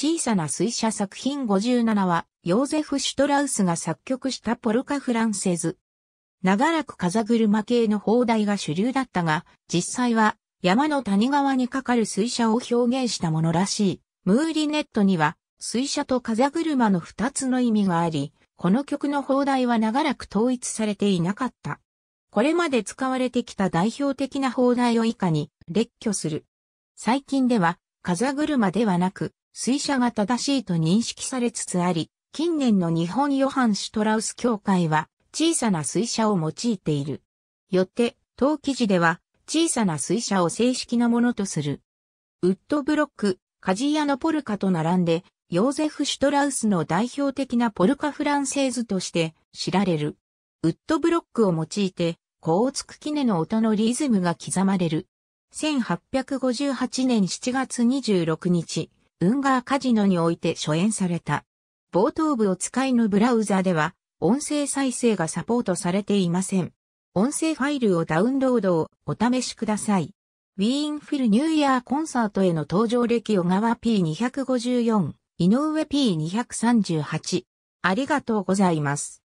小さな水車作品57は、ヨーゼフ・シュトラウスが作曲したポルカ・フランセズ。長らく風車系の砲台が主流だったが、実際は山の谷川にかかる水車を表現したものらしい。ムーリネットには水車と風車の二つの意味があり、この曲の砲台は長らく統一されていなかった。これまで使われてきた代表的な砲台を以下に列挙する。最近では風車ではなく水車が正しいと認識されつつあり、近年の日本ヨハン・シュトラウス協会は小さな水車を用いている。よって、当記事では小さな水車を正式なものとする。ウッドブロック、カジーアのポルカと並んで、ヨーゼフ・シュトラウスの代表的なポルカフランセーズとして知られる。ウッドブロックを用いて、コをつくキネの音のリズムが刻まれる。1858年7月26日、ウンガーカジノにおいて初演された。冒頭部お使いのブラウザでは、音声再生がサポートされていません。音声ファイルをダウンロードをお試しください。ウィーンフィルニューイヤーコンサートへの登場歴小川 P254、井上 P238。ありがとうございます。